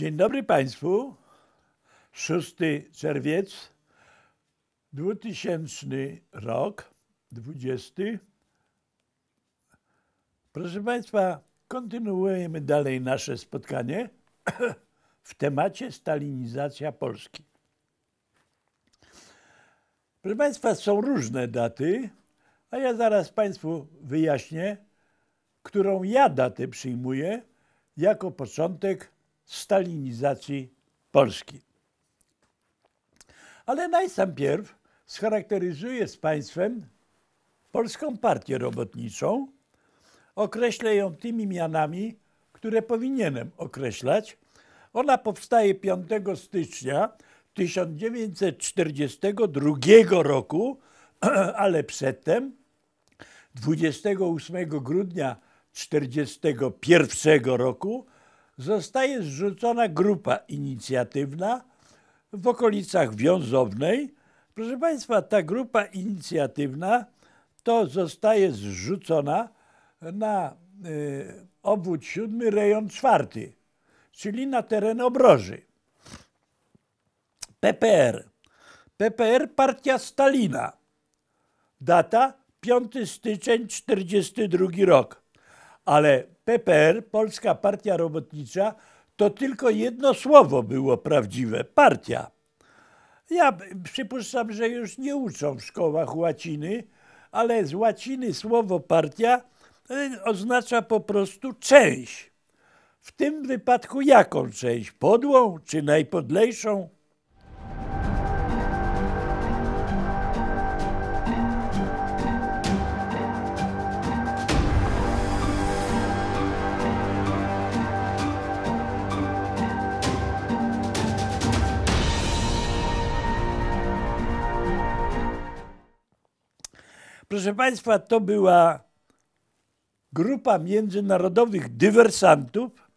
Dzień dobry Państwu. 6 czerwiec 2000 rok, 20. Proszę Państwa, kontynuujemy dalej nasze spotkanie w temacie stalinizacja Polski. Proszę Państwa, są różne daty, a ja zaraz Państwu wyjaśnię, którą ja datę przyjmuję jako początek stalinizacji Polski. Ale najpierw scharakteryzuję z Państwem Polską Partię Robotniczą. Określę ją tymi mianami, które powinienem określać. Ona powstaje 5 stycznia 1942 roku, ale przedtem 28 grudnia 1941 roku zostaje zrzucona grupa inicjatywna w okolicach Wiązownej. Proszę Państwa, ta grupa inicjatywna to zostaje zrzucona na y, obwód siódmy, rejon czwarty, czyli na teren obroży. PPR. PPR Partia Stalina. Data 5 styczeń 1942 rok. Ale PPR, Polska Partia Robotnicza, to tylko jedno słowo było prawdziwe partia. Ja przypuszczam, że już nie uczą w szkołach łaciny, ale z łaciny słowo partia e, oznacza po prostu część. W tym wypadku jaką część? Podłą czy najpodlejszą? Proszę Państwa, to była grupa międzynarodowych dywersantów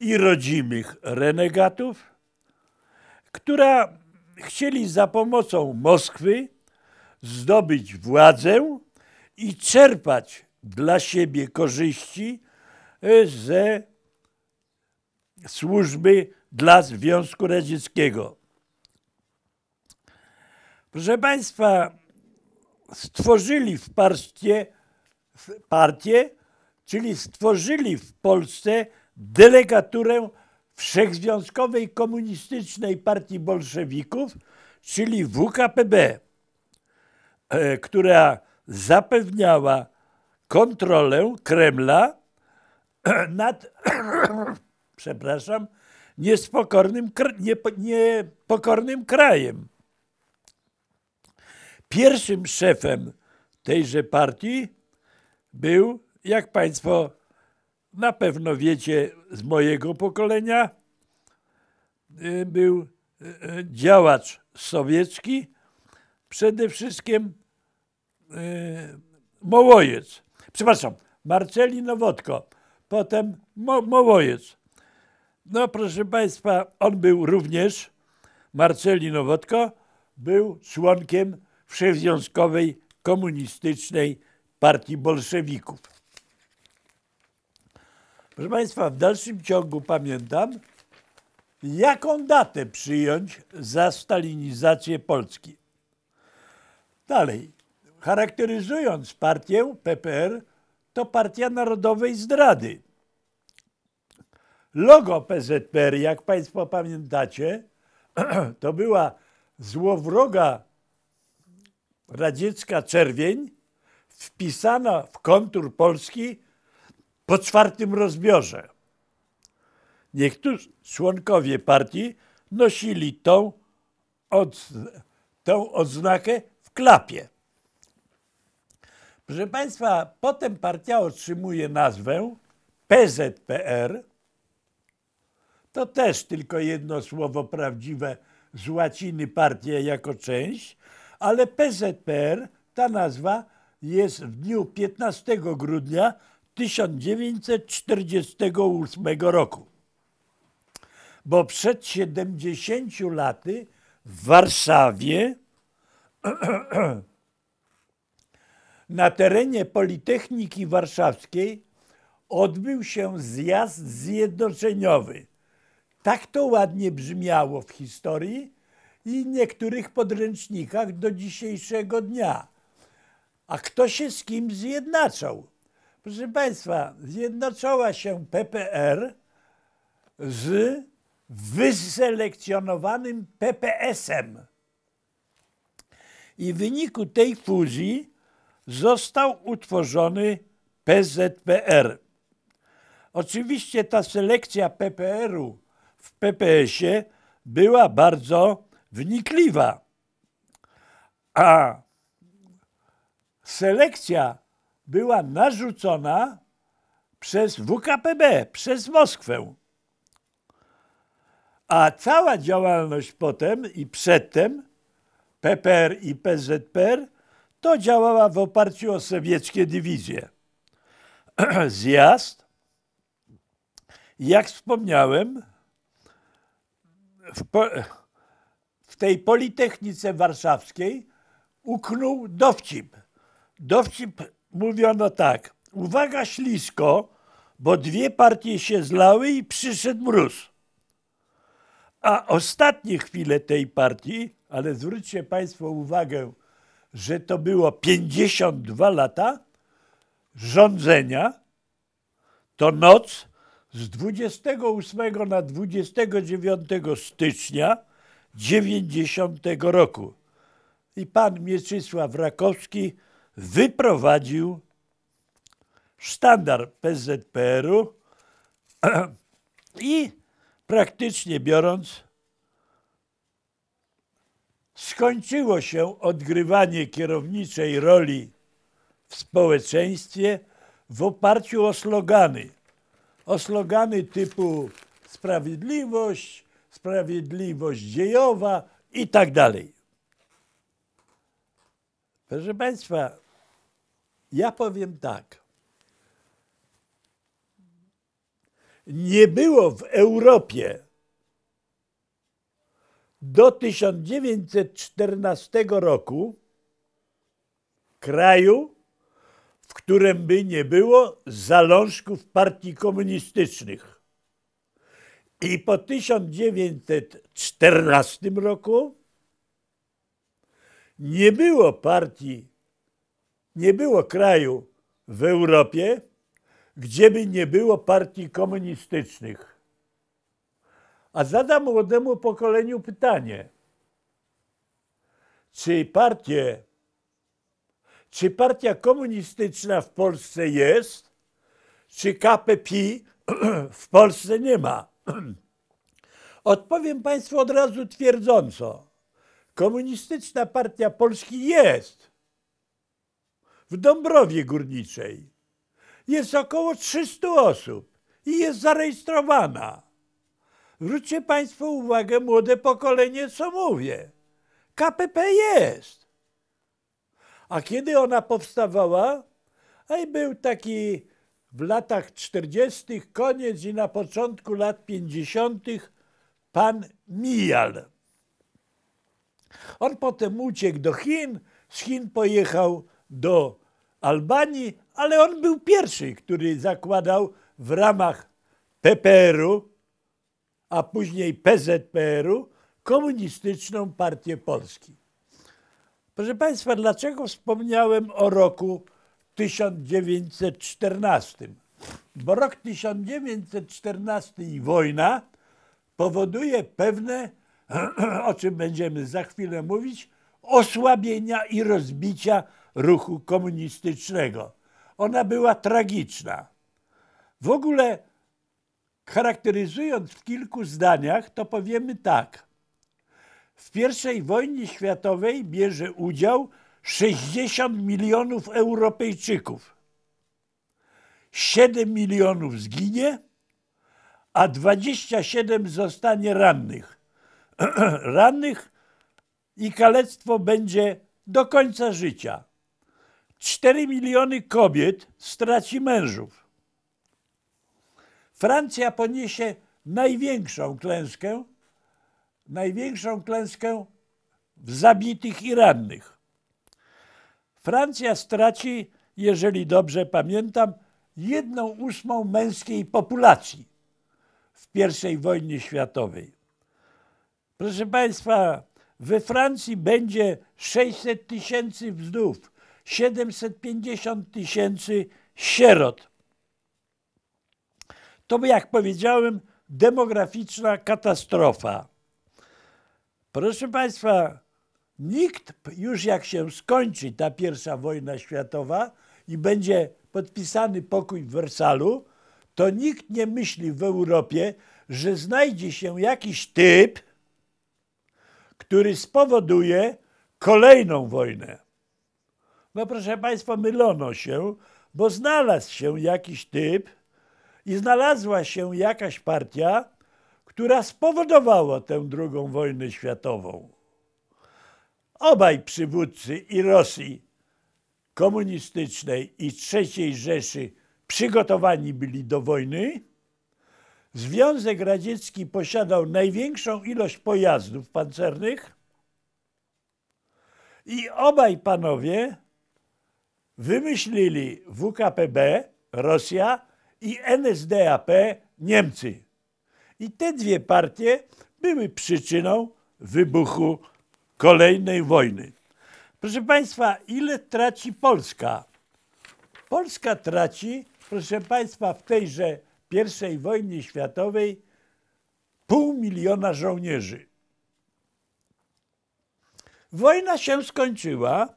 i rodzimych renegatów, która chcieli za pomocą Moskwy zdobyć władzę i czerpać dla siebie korzyści e, ze służby dla Związku Radzieckiego. Proszę Państwa, stworzyli w partie, partię, czyli stworzyli w Polsce delegaturę Wszechzwiązkowej Komunistycznej Partii Bolszewików, czyli WKPB, e, która zapewniała kontrolę Kremla nad, przepraszam, niespokornym, niepokornym krajem. Pierwszym szefem tejże partii był, jak Państwo na pewno wiecie z mojego pokolenia, y, był y, y, działacz sowiecki, przede wszystkim Mołojec. Przepraszam, Marceli Nowotko, potem Mołojec. No proszę Państwa, on był również, Marceli Nowotko, był członkiem Wszechzwiązkowej Komunistycznej Partii Bolszewików. Proszę Państwa, w dalszym ciągu pamiętam, jaką datę przyjąć za stalinizację Polski. Dalej, charakteryzując partię PPR, to partia narodowej zdrady. Logo PZPR, jak Państwo pamiętacie, to była złowroga radziecka czerwień wpisana w kontur Polski po czwartym rozbiorze. Niektórzy członkowie partii nosili tą, od, tą odznakę w klapie. Proszę Państwa, potem partia otrzymuje nazwę PZPR. To też tylko jedno słowo prawdziwe z łaciny partia jako część, ale PZPR, ta nazwa jest w dniu 15 grudnia 1948 roku. Bo przed 70 laty w Warszawie na terenie Politechniki Warszawskiej odbył się zjazd zjednoczeniowy. Tak to ładnie brzmiało w historii, i niektórych podręcznikach do dzisiejszego dnia. A kto się z kim zjednaczał? Proszę Państwa, zjednoczyła się PPR z wyselekcjonowanym PPS-em. I w wyniku tej fuzji został utworzony PZPR. Oczywiście ta selekcja PPR-u w PPS-ie była bardzo wnikliwa, a selekcja była narzucona przez WKPB, przez Moskwę. A cała działalność potem i przedtem PPR i PZPR to działała w oparciu o sowieckie dywizje. Zjazd, jak wspomniałem, w, tej Politechnice Warszawskiej uknął dowcip. Dowcip mówiono tak. Uwaga ślisko, bo dwie partie się zlały i przyszedł mróz. A ostatnie chwile tej partii, ale zwróćcie Państwo uwagę, że to było 52 lata rządzenia, to noc z 28 na 29 stycznia 90 roku. I pan Mieczysław Rakowski wyprowadził sztandar PZPR-u i praktycznie biorąc skończyło się odgrywanie kierowniczej roli w społeczeństwie w oparciu o slogany. O slogany typu sprawiedliwość, sprawiedliwość dziejowa i tak dalej. Proszę Państwa, ja powiem tak. Nie było w Europie do 1914 roku kraju, w którym by nie było zalążków partii komunistycznych. I po 1914 roku nie było partii, nie było kraju w Europie, gdzieby nie było partii komunistycznych. A zadam młodemu pokoleniu pytanie, czy partie, czy partia komunistyczna w Polsce jest, czy KPP w Polsce nie ma? Odpowiem Państwu od razu twierdząco. Komunistyczna Partia Polski jest w Dąbrowie Górniczej. Jest około 300 osób i jest zarejestrowana. Zwróćcie Państwo uwagę, młode pokolenie, co mówię. KPP jest. A kiedy ona powstawała? i był taki w latach 40., koniec i na początku lat 50. pan Mijal. On potem uciekł do Chin, z Chin pojechał do Albanii, ale on był pierwszy, który zakładał w ramach PPR-u, a później PZPR-u, Komunistyczną Partię Polski. Proszę Państwa, dlaczego wspomniałem o roku 1914. Bo rok 1914 i wojna powoduje pewne, o czym będziemy za chwilę mówić, osłabienia i rozbicia ruchu komunistycznego. Ona była tragiczna. W ogóle charakteryzując w kilku zdaniach, to powiemy tak. W I wojnie światowej bierze udział 60 milionów Europejczyków. 7 milionów zginie, a 27 zostanie rannych. rannych i kalectwo będzie do końca życia. 4 miliony kobiet straci mężów. Francja poniesie największą klęskę, największą klęskę w zabitych i rannych. Francja straci, jeżeli dobrze pamiętam, jedną ósmą męskiej populacji w I wojnie światowej. Proszę Państwa, we Francji będzie 600 tysięcy wdów, 750 tysięcy sierot. To, by, jak powiedziałem, demograficzna katastrofa. Proszę Państwa, Nikt, już jak się skończy ta pierwsza wojna światowa i będzie podpisany pokój w Wersalu, to nikt nie myśli w Europie, że znajdzie się jakiś typ, który spowoduje kolejną wojnę. No proszę Państwa, mylono się, bo znalazł się jakiś typ i znalazła się jakaś partia, która spowodowała tę drugą wojnę światową. Obaj przywódcy i Rosji komunistycznej i III Rzeszy przygotowani byli do wojny. Związek Radziecki posiadał największą ilość pojazdów pancernych i obaj panowie wymyślili WKPB, Rosja i NSDAP, Niemcy. I te dwie partie były przyczyną wybuchu kolejnej wojny. Proszę Państwa, ile traci Polska? Polska traci, proszę Państwa, w tejże I wojnie światowej pół miliona żołnierzy. Wojna się skończyła,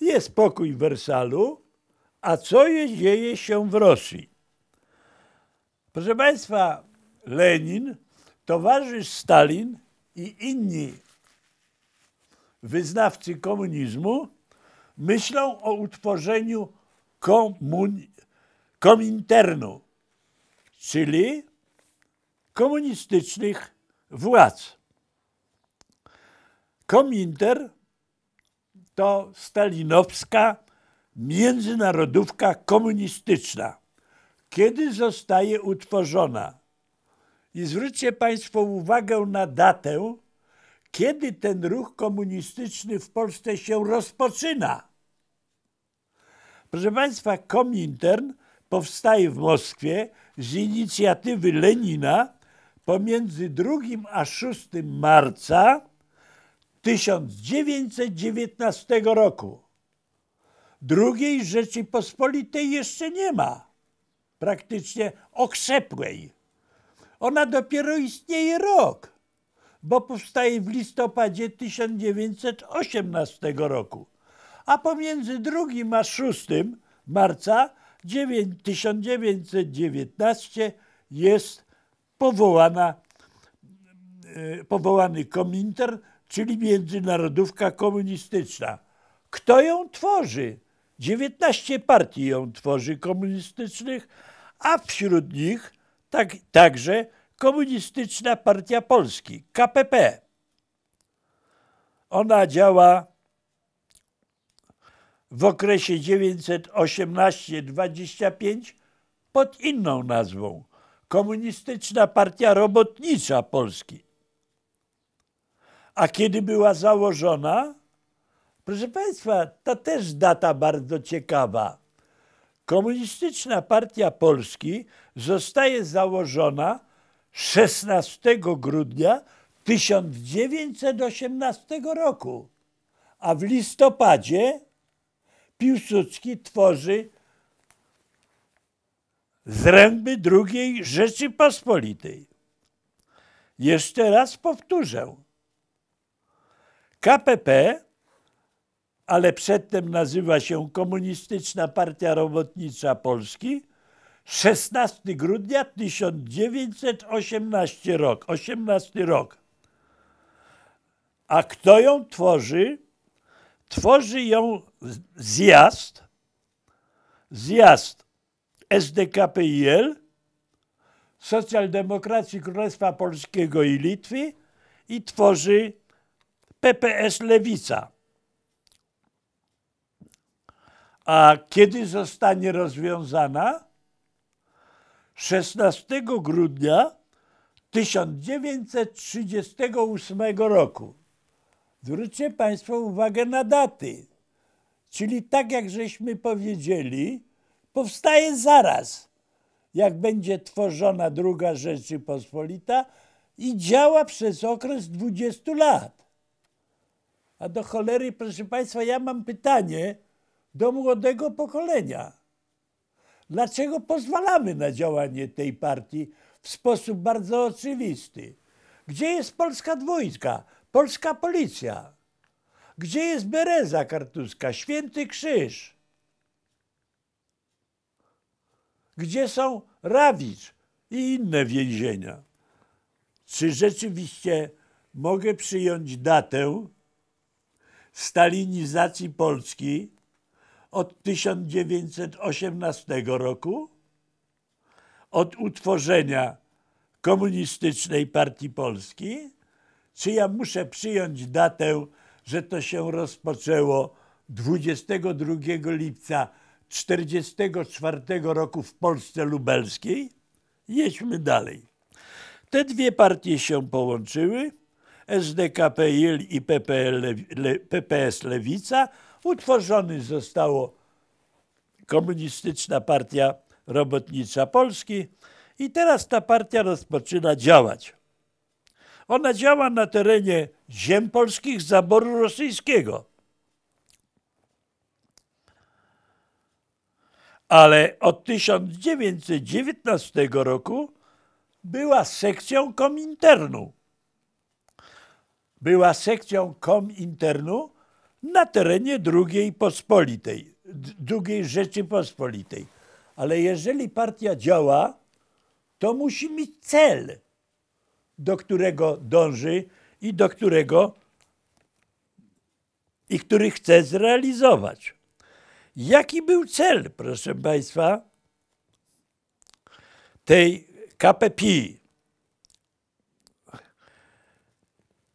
jest pokój w Wersalu, a co je dzieje się w Rosji? Proszę Państwa, Lenin, towarzysz Stalin i inni wyznawcy komunizmu myślą o utworzeniu komun... kominternu, czyli komunistycznych władz. Kominter to stalinowska międzynarodówka komunistyczna. Kiedy zostaje utworzona? I zwróćcie Państwo uwagę na datę kiedy ten ruch komunistyczny w Polsce się rozpoczyna? Proszę Państwa, Komintern powstaje w Moskwie z inicjatywy Lenina pomiędzy 2 a 6 marca 1919 roku. Drugiej Rzeczypospolitej jeszcze nie ma, praktycznie okrzepłej. Ona dopiero istnieje rok bo powstaje w listopadzie 1918 roku, a pomiędzy 2 a 6 marca 1919 jest powołana, e, powołany Komintern, czyli Międzynarodówka Komunistyczna. Kto ją tworzy? 19 partii ją tworzy komunistycznych, a wśród nich tak, także Komunistyczna Partia Polski, KPP. Ona działa w okresie 1918-25 pod inną nazwą Komunistyczna Partia Robotnicza Polski. A kiedy była założona? Proszę Państwa, ta też data bardzo ciekawa. Komunistyczna Partia Polski zostaje założona 16 grudnia 1918 roku, a w listopadzie Piłsudski tworzy zręby II Rzeczypospolitej. Jeszcze raz powtórzę. KPP, ale przedtem nazywa się Komunistyczna Partia Robotnicza Polski, 16 grudnia 1918 rok, 18 rok. A kto ją tworzy? Tworzy ją zjazd, zjazd SDKPIL, Socjaldemokracji Królestwa Polskiego i Litwy i tworzy PPS Lewica. A kiedy zostanie rozwiązana? 16 grudnia 1938 roku. Zwróćcie Państwo uwagę na daty. Czyli tak jak żeśmy powiedzieli, powstaje zaraz, jak będzie tworzona druga Rzeczypospolita i działa przez okres 20 lat. A do cholery, proszę Państwa, ja mam pytanie do młodego pokolenia Dlaczego pozwalamy na działanie tej partii w sposób bardzo oczywisty? Gdzie jest polska dwójka, polska policja? Gdzie jest Bereza Kartuska, Święty Krzyż? Gdzie są Rawicz i inne więzienia? Czy rzeczywiście mogę przyjąć datę stalinizacji Polski od 1918 roku, od utworzenia Komunistycznej Partii Polski, czy ja muszę przyjąć datę, że to się rozpoczęło 22 lipca 1944 roku w Polsce Lubelskiej? Jedźmy dalej. Te dwie partie się połączyły, SDKPL i PPS Lewica utworzony zostało Komunistyczna Partia Robotnicza Polski i teraz ta partia rozpoczyna działać. Ona działa na terenie ziem polskich zaboru rosyjskiego. Ale od 1919 roku była sekcją kominternu. Była sekcją kominternu, na terenie drugiej pospolitej, drugiej Rzeczypospolitej. Ale jeżeli partia działa, to musi mieć cel, do którego dąży i do którego i który chce zrealizować. Jaki był cel, proszę Państwa, tej KPP,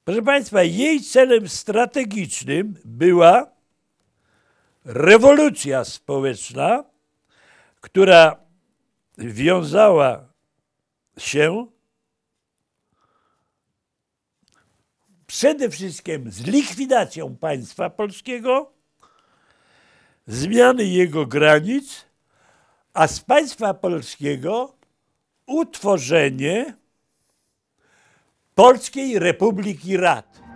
Proszę Państwa, jej celem strategicznym była rewolucja społeczna, która wiązała się przede wszystkim z likwidacją państwa polskiego, zmiany jego granic, a z państwa polskiego utworzenie Polskiej Republiki Rad.